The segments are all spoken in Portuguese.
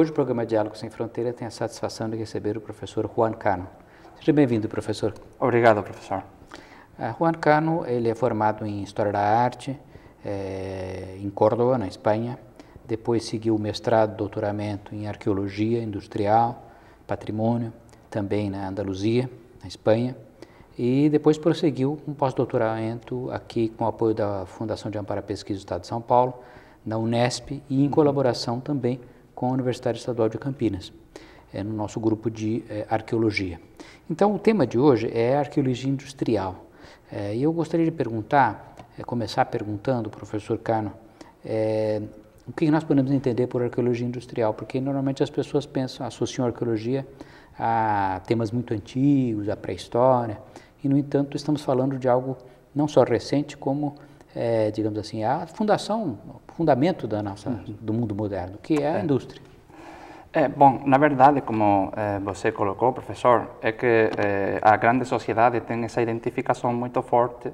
Hoje o programa Diálogo Sem Fronteira tem a satisfação de receber o professor Juan Cano. Seja bem-vindo, professor. Obrigado, professor. Uh, Juan Cano, ele é formado em História da Arte, é, em Córdoba, na Espanha. Depois seguiu o mestrado, doutoramento em Arqueologia Industrial, Patrimônio, também na Andaluzia, na Espanha. E depois prosseguiu um pós-doutoramento aqui com o apoio da Fundação de Amparo à Pesquisa do Estado de São Paulo, na Unesp e em colaboração também com a Universidade Estadual de Campinas, é, no nosso grupo de é, arqueologia. Então, o tema de hoje é arqueologia industrial. É, e eu gostaria de perguntar, é, começar perguntando, professor Cano, é, o que nós podemos entender por arqueologia industrial? Porque normalmente as pessoas pensam, associam a arqueologia a temas muito antigos, a pré-história, e no entanto estamos falando de algo não só recente como é, digamos assim, a fundação, o fundamento da nossa, uhum. do mundo moderno, que é a é. indústria. É, bom, na verdade, como é, você colocou, professor, é que é, a grande sociedade tem essa identificação muito forte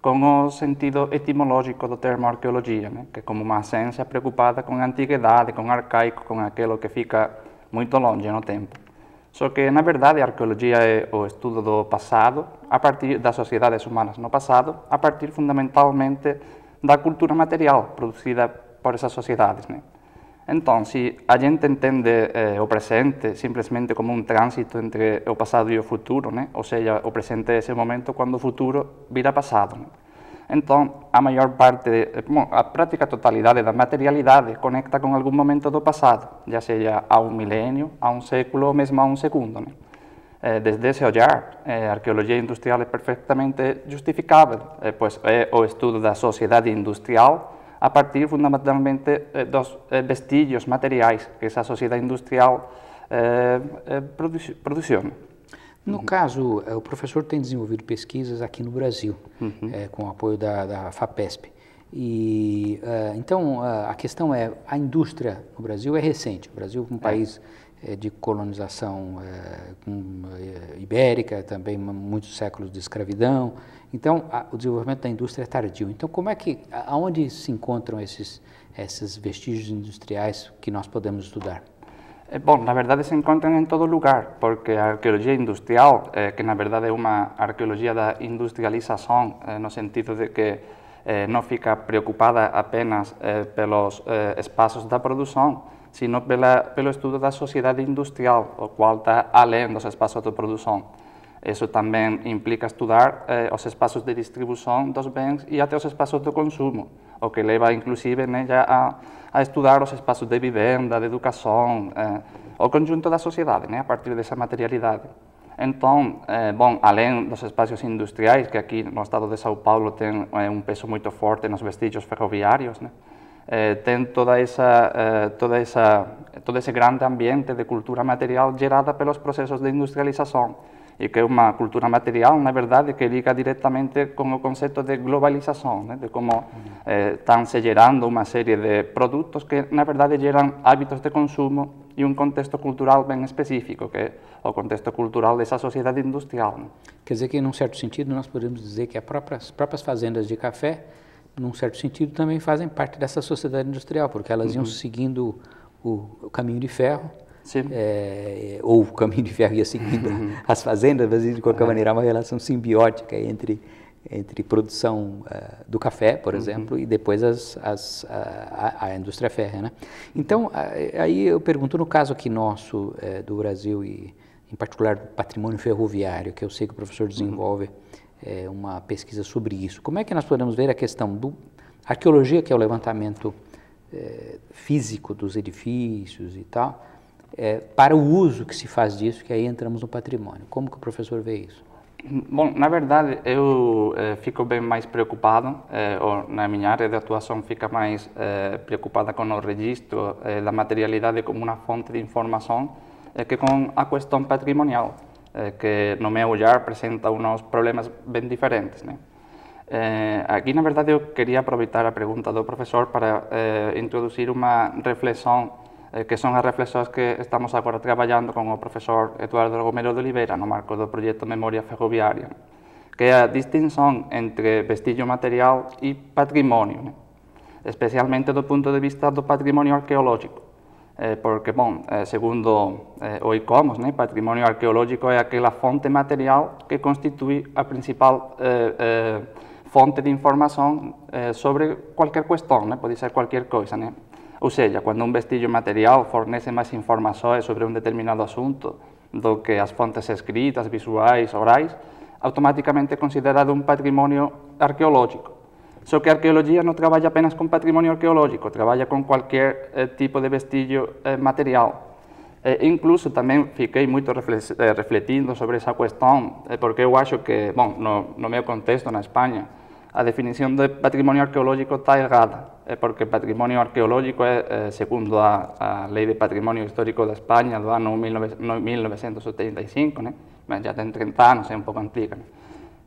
com o sentido etimológico do termo arqueologia, né? que é como uma ciência preocupada com a antiguidade, com o arcaico, com aquilo que fica muito longe no tempo. Só que, na verdade, a arqueologia é o estudo do passado, a partir das sociedades humanas no passado, a partir fundamentalmente da cultura material produzida por essas sociedades. Né? Então, se a gente entende eh, o presente simplesmente como um trânsito entre o passado e o futuro, né? ou seja, o presente é esse momento quando o futuro vira passado, né? Entonces, la mayor parte, de, la eh, a práctica de da conecta con algún momento del pasado, ya sea a un milenio, a un século o mesmo a un segundo. Eh, desde ese olhar eh, arqueología industrial es perfectamente justificable, eh, pues es el o de la sociedad industrial a partir fundamentalmente de los eh, vestillos materiais que esa sociedad industrial eh, No uhum. caso, eh, o professor tem desenvolvido pesquisas aqui no Brasil, uhum. é, com o apoio da, da FAPESP. E, uh, então, uh, a questão é, a indústria no Brasil é recente. O Brasil é um é. país é. de colonização com, ibérica, também muitos séculos de escravidão. Então, a, o desenvolvimento da indústria é tardio. Então, como é que, aonde se encontram esses, esses vestígios industriais que nós podemos estudar? Eh, Bom, na verdade se encontram em todo lugar, porque a arqueologia industrial, eh, que na verdade é uma arqueologia da industrialização, eh, no sentido de que não fica preocupada apenas pelos espaços da produção, sino pela, pelo estudo da sociedade industrial, o qual está além dos espaços de produção. Isso também implica estudar os espaços de distribuição dos bens e até os espaços de consumo, o que leva inclusive né, a a estudar os espaços de vivenda, de educação, eh, o conjunto da sociedade, né, a partir dessa materialidade. Então, eh, bom, além dos espaços industriais, que aqui no estado de São Paulo tem eh, um peso muito forte nos vestígios ferroviários, né, eh, tem toda essa, eh, toda essa, todo esse grande ambiente de cultura material gerada pelos processos de industrialização e que é uma cultura material, na verdade, que liga diretamente com o conceito de globalização, né? de como estão eh, se gerando uma série de produtos que, na verdade, geram hábitos de consumo e um contexto cultural bem específico, que é o contexto cultural dessa sociedade industrial. Né? Quer dizer que, em um certo sentido, nós podemos dizer que as próprias fazendas de café, num certo sentido, também fazem parte dessa sociedade industrial, porque elas iam uhum. seguindo o, o caminho de ferro, é, ou o caminho de ferro ia seguindo uhum. as fazendas, mas de qualquer uhum. maneira há é uma relação simbiótica entre entre produção uh, do café, por uhum. exemplo, e depois as, as, a, a, indústria férrea. Né? Então, aí eu pergunto, no caso aqui nosso, é, do Brasil, e em particular do patrimônio ferroviário, que eu sei que o professor uhum. desenvolve uma pesquisa sobre isso, como é que nós podemos ver a questão do arqueologia, que é o levantamento físico dos edifícios e tal, é, para o uso que se faz disso, que aí entramos no patrimônio. Como que o professor vê isso? Bom, na verdade, eu eh, fico bem mais preocupado, é, ou na minha área de atuação fica mais eh, preocupada com o registro da materialidade como uma fonte de informação, que com a questão patrimonial, que no meu olhar apresenta uns problemas bem diferentes. Né? aqui, na verdade, eu queria aproveitar a pergunta do professor para introduzir uma reflexão Eh, que son las reflexións que estamos ahora trabajando con el profesor Eduardo Romero de Oliveira el marco del proyecto Memoria Ferroviaria, que é a distinción entre vestillo material y patrimonio, especialmente especialmente el punto de vista del patrimonio arqueológico. Eh, porque, bueno, según eh, segundo eh, o patrimonio arqueológico es aquella fonte material que constituye a principal fuente de información sobre cualquier cuestión, puede ser cualquier cosa, né, Ou seja, quando um vestígio material fornece mais informações sobre um determinado assunto do que as fontes escritas, visuais, orais, automaticamente é considerado um patrimônio arqueológico. Só que a arqueologia não trabalha apenas com patrimônio arqueológico, trabalha com qualquer eh, tipo de vestígio eh, material. E, eh, incluso também fiquei muito eh, refletindo sobre essa questão, eh, porque eu acho que, bom, no, no meu contexto na Espanha. La definición de patrimonio arqueológico está errada, eh, porque patrimonio arqueológico es, eh, segundo la Ley de Patrimonio Histórico de España de año 1975, ya tiene 30 años, es un poco antigua.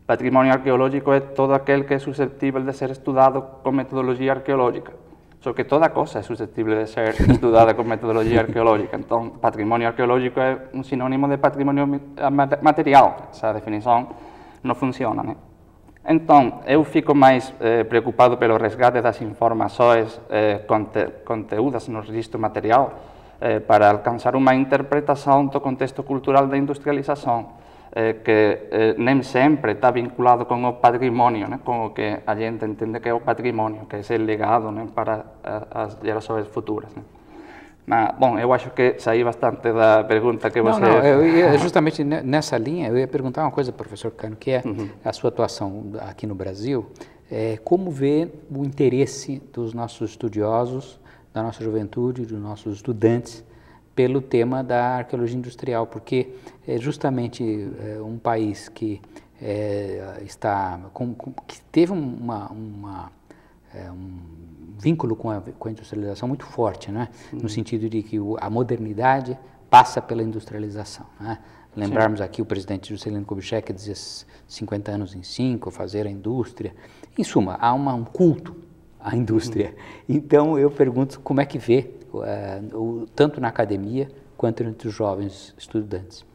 Patrimonio arqueológico es todo aquel que es susceptible de ser estudiado con metodología arqueológica, só que toda cosa es susceptible de ser estudiada con metodología arqueológica, ...entonces patrimonio arqueológico es un sinónimo de patrimonio eh, material, esa definición no funciona. Então, eu fico mais eh, preocupado pelo resgate das informações eh, conte conteúdas no registro material eh, para alcançar uma interpretação do contexto cultural da industrialização eh, que eh, nem sempre está vinculado com o patrimônio, né, com o que a gente entende que é o patrimônio, que é esse legado né, para as gerações futuras. Né. Na, bom, eu acho que saí bastante da pergunta que você... Não, não, eu ia, justamente nessa linha, eu ia perguntar uma coisa, professor Cano, que é uhum. a sua atuação aqui no Brasil, é, como vê o interesse dos nossos estudiosos, da nossa juventude, dos nossos estudantes, pelo tema da arqueologia industrial, porque é justamente é, um país que é, está com, com, que teve uma, uma é, um vínculo com a, com a, industrialização muito forte, né? no uhum. sentido de que o, a modernidade passa pela industrialização. Né? Lembrarmos Sim. aqui o presidente Juscelino Kubitschek dizia 50 anos em 5, fazer a indústria. Em suma, há uma, um culto à uhum. indústria. Uhum. Então eu pergunto como é que vê, uh, o, tanto na academia quanto entre os jovens estudantes.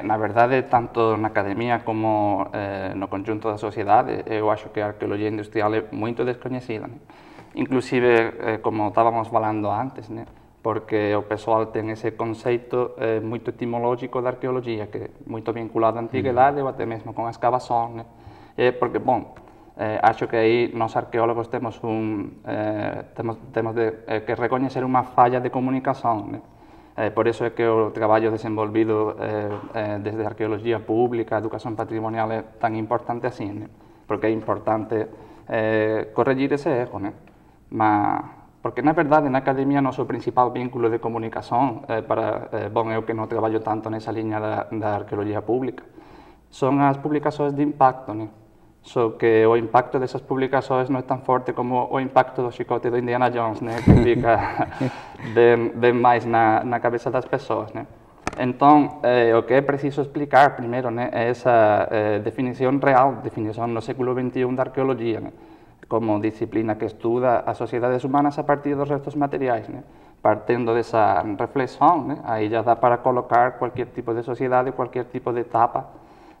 Na este, verdade, eh, tanto la academia como eh, en no conjunto la sociedade, eu eh, acho que a arqueología industrial es muy desconocida. Inclusive, como estábamos falando antes, porque o pessoal tiene ese concepto muy etimológico de arqueología, que es muy vinculado a la antigüedad o até mesmo con a excavación. porque, bueno, eh, acho que ahí nos arqueólogos tenemos que reconocer una falla de comunicación. Eh, por eso es que el trabajo desenvolvido eh, eh, desde Arqueología pública, educación patrimonial es tan importante así, porque es importante corregir ese error, porque no porque verdad en la academia no nuestro principal vínculo de comunicación eh, para eh, que no trabajo tanto en esa línea de Arqueología pública son las publicaciones de impacto, So que o impacto de esas publicaciones no es tan fuerte como o impacto del chicote de Indiana Jones, Que fica de na, na cabeza das pessoas, né? Entonces, eh, o que es preciso explicar primero es esa eh, definición real, definición no século XXI de arqueología como disciplina que estuda a sociedades humanas a partir los restos materiales. Partiendo de esa reflexión, ahí ya da para colocar cualquier tipo de sociedad y cualquier tipo de etapa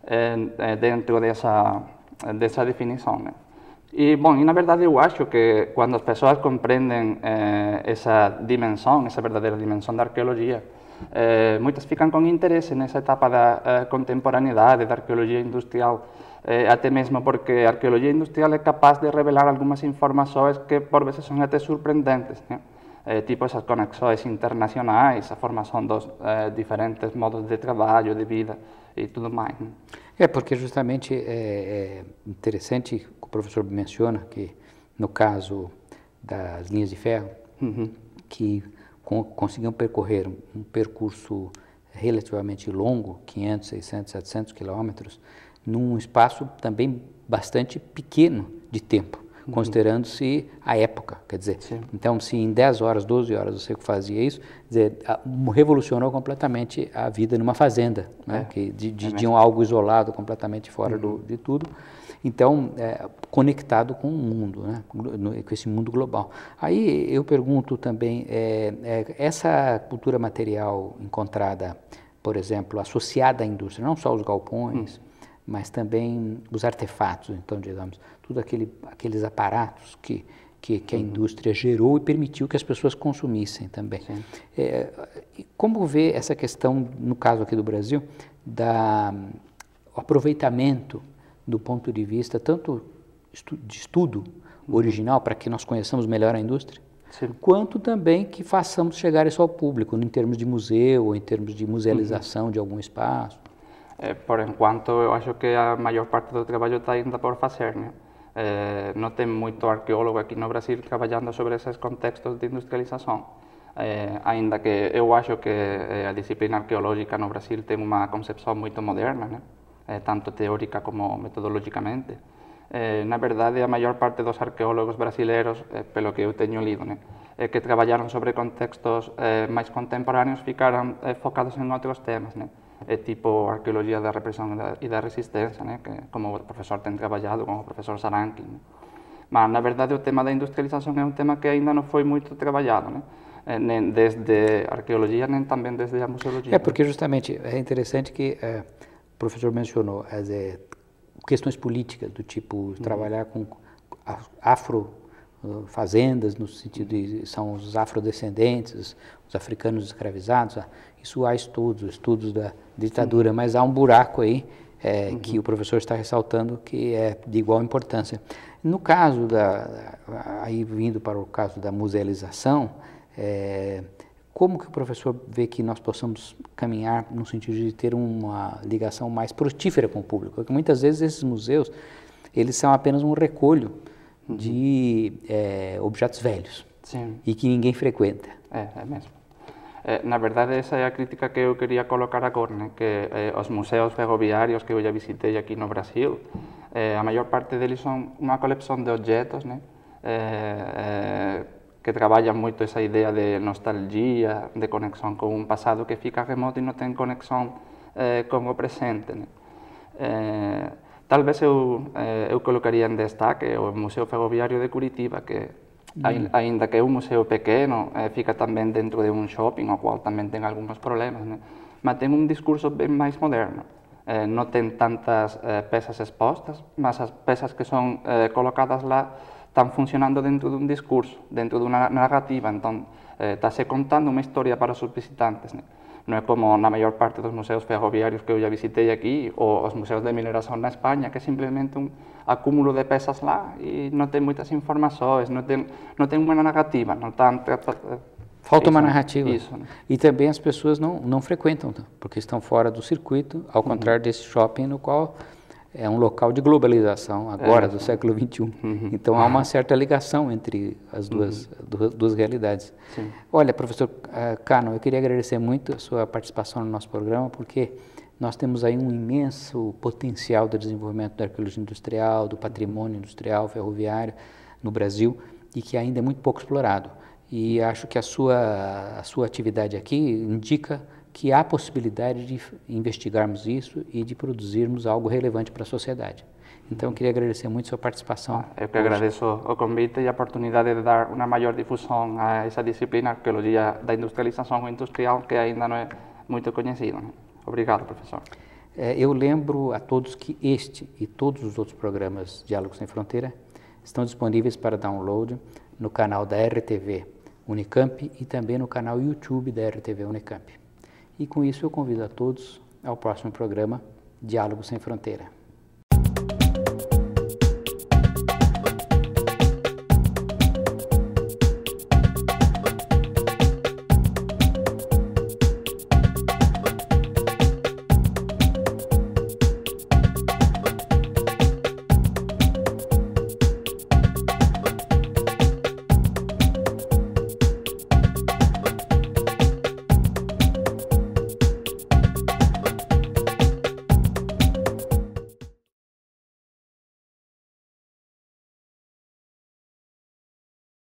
eh, dentro de esa de esa Né? y bueno y na verdade yo acho que cuando las personas comprenden eh, esa dimensión esa verdadera dimensión de arqueología eh, muchas eh, con interés en esa etapa de eh, contemporaneidad de arqueología industrial industrial, até mesmo porque arqueología industrial es capaz de revelar algunas informaciones que por veces son até sorprendentes, né? tipo conexiones internacionales, internacionais, forma son dos diferentes modos de trabajo, de vida, e tudo mais. Né? É, porque justamente é, é interessante, o professor menciona que no caso das linhas de ferro, uhum. que con conseguiam percorrer um percurso relativamente longo, 500, 600, 700 quilômetros, num espaço também bastante pequeno de tempo. Uhum. considerando-se a época, quer dizer, Sim. então se em 10 horas, 12 horas você fazia isso, dizer, revolucionou completamente a vida numa fazenda, né? é. que de, de, é de, um algo isolado, completamente fora uhum. do, de tudo, então é, conectado com o mundo, né? com esse mundo global. Aí eu pergunto também, é, é, essa cultura material encontrada, por exemplo, associada à indústria, não só os galpões, uhum mas também os artefatos, então, digamos, tudo aquele, aqueles aparatos que, que, que a uhum. indústria gerou e permitiu que as pessoas consumissem também. É, como vê essa questão, no caso aqui do Brasil, da o aproveitamento do ponto de vista tanto estu, de estudo uhum. original para que nós conheçamos melhor a indústria, Sim. quanto também que façamos chegar isso ao público, em termos de museu, ou em termos de musealização uhum. de algum espaço. Eh, por enquanto, eu acho que a mayor parte do trabajo está ainda por hacer. Eh, no Eh, muchos arqueólogos arqueólogo aquí no Brasil trabajando sobre esos contextos de industrialización. Eh, ainda que eu acho que eh, la disciplina arqueológica no Brasil tiene una concepción muy moderna, tanto teórica como metodológicamente. Eh, na verdade, a maior parte los arqueólogos brasileiros, pelo que eu teño lido, que trabajaron sobre contextos más contemporáneos quedaron enfocados focados en otros temas. é tipo arqueologia da repressão e da resistência, né, que como o professor tem trabalhado, como o professor Sarankin. Né. Mas, na verdade, o tema da industrialização é um tema que ainda não foi muito trabalhado, né? nem desde a arqueologia, nem também desde a museologia. É porque justamente é interessante que é, o professor mencionou as eh, é, questões políticas do tipo uhum. trabalhar com afro fazendas, no sentido de são os afrodescendentes, os africanos escravizados. Ah, isso há estudos, estudos da ditadura, Sim. Uhum. mas há um buraco aí é, uhum. que o professor está ressaltando que é de igual importância. No caso da, aí vindo para o caso da musealização, é, como que o professor vê que nós possamos caminhar no sentido de ter uma ligação mais frutífera com o público? Porque muitas vezes esses museus, eles são apenas um recolho uhum. de é, objetos velhos Sim. e que ninguém frequenta. É, é mesmo. É, na verdade, essa é a crítica que eu queria colocar agora, né? que eh, os museus ferroviários que eu já visitei aqui no Brasil, a maior parte deles são uma coleção de objetos né? que trabalham muito essa ideia de nostalgia, de conexão com um passado que fica remoto e não tem conexão com o presente. Né? talvez eu, eh, eu colocaria em destaque o Museu Ferroviário de Curitiba, que mm. Ainda que é um museu pequeno, eh, fica também dentro de um shopping, o qual também tem alguns problemas, né? mas tem um discurso bem mais moderno. Eh, não tem tantas peças expostas, mas as peças que são colocadas lá estão funcionando dentro de um discurso, dentro de uma narrativa. Então, está se contando uma história para os visitantes. Né? no é como na maior parte dos museos ferroviarios que eu já visitei aquí ou os museos de mineração na Espanha que é simplesmente um acúmulo de peças lá e não tem muitas informações, não tem não tem uma narrativa, não tan... Falta uma narrativa. Isso, né? E também as pessoas não, não frequentam, porque estão fora do circuito, ao contrário uhum. desse shopping no qual é um local de globalização agora, é. do século XXI. Uhum. Então há uma certa ligação entre as duas, uhum. duas, realidades. Sim. Olha, professor eh, Cano, eu queria agradecer muito a sua participação no nosso programa, porque nós temos aí um imenso potencial de desenvolvimento da arqueologia industrial, do patrimônio industrial ferroviário no Brasil, e que ainda é muito pouco explorado. E acho que a sua, a sua atividade aqui indica que há possibilidade de investigarmos isso e de produzirmos algo relevante para a sociedade. Então, eu queria agradecer muito a sua participação. Ah, eu que agradeço o convite e a oportunidade de dar uma maior difusão a essa disciplina, arqueologia da industrialização industrial, que ainda não é muito conhecida. Obrigado, professor. É, eu lembro a todos que este e todos os outros programas Diálogos Sem Fronteira estão disponíveis para download no canal da RTV Unicamp e também no canal YouTube da RTV Unicamp. E com isso eu convido a todos ao próximo programa Diálogo Sem Fronteira.